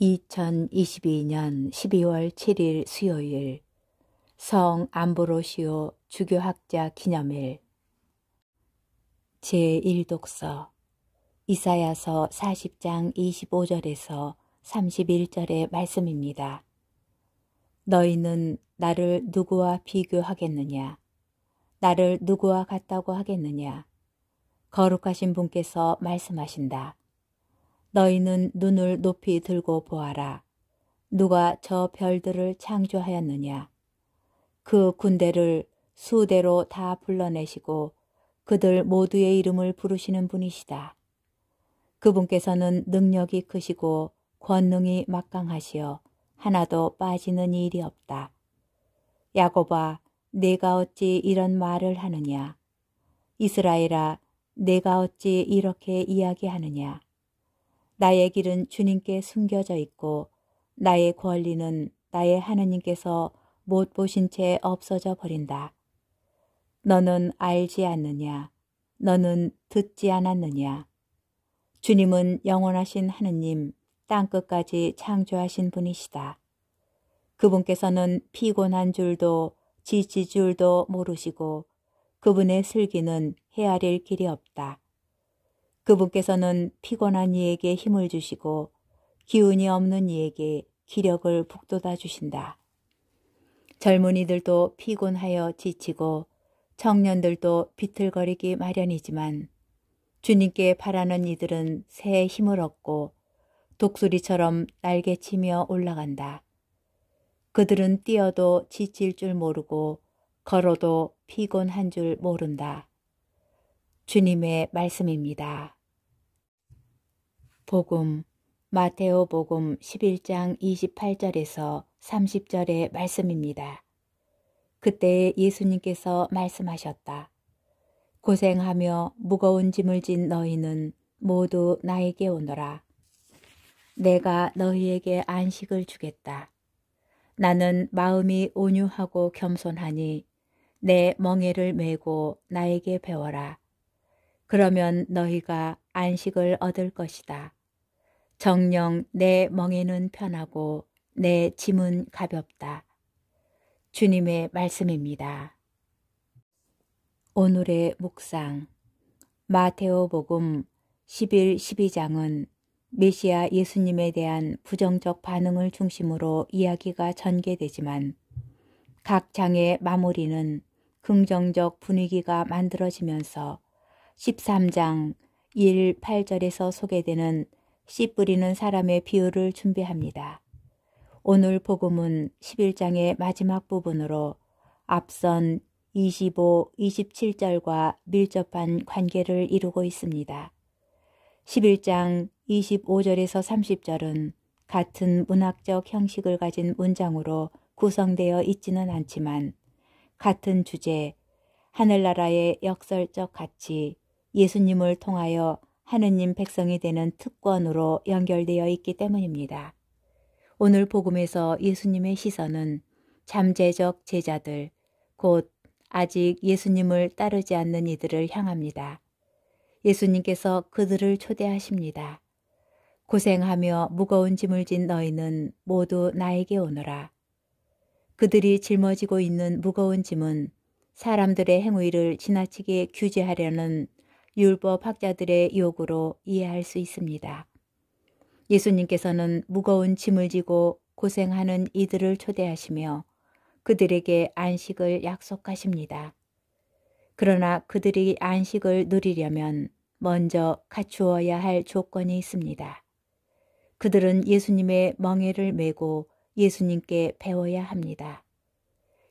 2022년 12월 7일 수요일 성 암브로시오 주교학자 기념일 제1독서 이사야서 40장 25절에서 31절의 말씀입니다. 너희는 나를 누구와 비교하겠느냐? 나를 누구와 같다고 하겠느냐? 거룩하신 분께서 말씀하신다. 너희는 눈을 높이 들고 보아라. 누가 저 별들을 창조하였느냐. 그 군대를 수대로 다 불러내시고 그들 모두의 이름을 부르시는 분이시다. 그분께서는 능력이 크시고 권능이 막강하시어 하나도 빠지는 일이 없다. 야곱아, 내가 어찌 이런 말을 하느냐. 이스라엘아, 내가 어찌 이렇게 이야기하느냐. 나의 길은 주님께 숨겨져 있고 나의 권리는 나의 하느님께서 못 보신 채 없어져 버린다. 너는 알지 않느냐? 너는 듣지 않았느냐? 주님은 영원하신 하느님, 땅끝까지 창조하신 분이시다. 그분께서는 피곤한 줄도 지지 줄도 모르시고 그분의 슬기는 헤아릴 길이 없다. 그분께서는 피곤한 이에게 힘을 주시고 기운이 없는 이에게 기력을 북돋아 주신다. 젊은이들도 피곤하여 지치고 청년들도 비틀거리기 마련이지만 주님께 바라는 이들은 새 힘을 얻고 독수리처럼 날개치며 올라간다. 그들은 뛰어도 지칠 줄 모르고 걸어도 피곤한 줄 모른다. 주님의 말씀입니다. 복음 마테오 복음 11장 28절에서 30절의 말씀입니다. 그때 예수님께서 말씀하셨다. 고생하며 무거운 짐을 진 너희는 모두 나에게 오너라. 내가 너희에게 안식을 주겠다. 나는 마음이 온유하고 겸손하니 내 멍에를 메고 나에게 배워라. 그러면 너희가 안식을 얻을 것이다. 정령 내 멍에는 편하고 내 짐은 가볍다. 주님의 말씀입니다. 오늘의 묵상 마테오복음 11, 12장은 메시아 예수님에 대한 부정적 반응을 중심으로 이야기가 전개되지만 각 장의 마무리는 긍정적 분위기가 만들어지면서 13장 1, 8절에서 소개되는 씨 뿌리는 사람의 비유를 준비합니다. 오늘 복음은 11장의 마지막 부분으로 앞선 25, 27절과 밀접한 관계를 이루고 있습니다. 11장 25절에서 30절은 같은 문학적 형식을 가진 문장으로 구성되어 있지는 않지만 같은 주제, 하늘나라의 역설적 가치, 예수님을 통하여 하느님 백성이 되는 특권으로 연결되어 있기 때문입니다. 오늘 복음에서 예수님의 시선은 잠재적 제자들, 곧 아직 예수님을 따르지 않는 이들을 향합니다. 예수님께서 그들을 초대하십니다. 고생하며 무거운 짐을 진 너희는 모두 나에게 오너라. 그들이 짊어지고 있는 무거운 짐은 사람들의 행위를 지나치게 규제하려는 율법 학자들의 요구로 이해할 수 있습니다. 예수님께서는 무거운 짐을 지고 고생하는 이들을 초대하시며 그들에게 안식을 약속하십니다. 그러나 그들이 안식을 누리려면 먼저 갖추어야 할 조건이 있습니다. 그들은 예수님의 멍해를 메고 예수님께 배워야 합니다.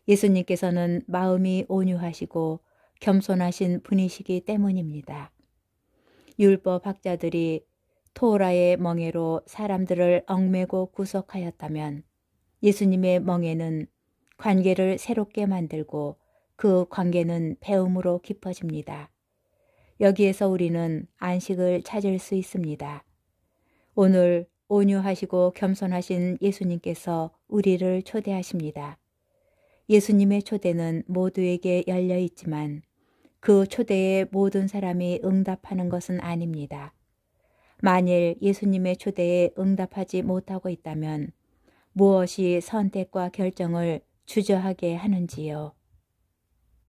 예수님께서는 마음이 온유하시고 겸손하신 분이시기 때문입니다. 율법 학자들이 토라의 멍에로 사람들을 얽매고 구속하였다면 예수님의 멍에는 관계를 새롭게 만들고 그 관계는 배움으로 깊어집니다. 여기에서 우리는 안식을 찾을 수 있습니다. 오늘 온유하시고 겸손하신 예수님께서 우리를 초대하십니다. 예수님의 초대는 모두에게 열려 있지만 그 초대에 모든 사람이 응답하는 것은 아닙니다. 만일 예수님의 초대에 응답하지 못하고 있다면 무엇이 선택과 결정을 주저하게 하는지요.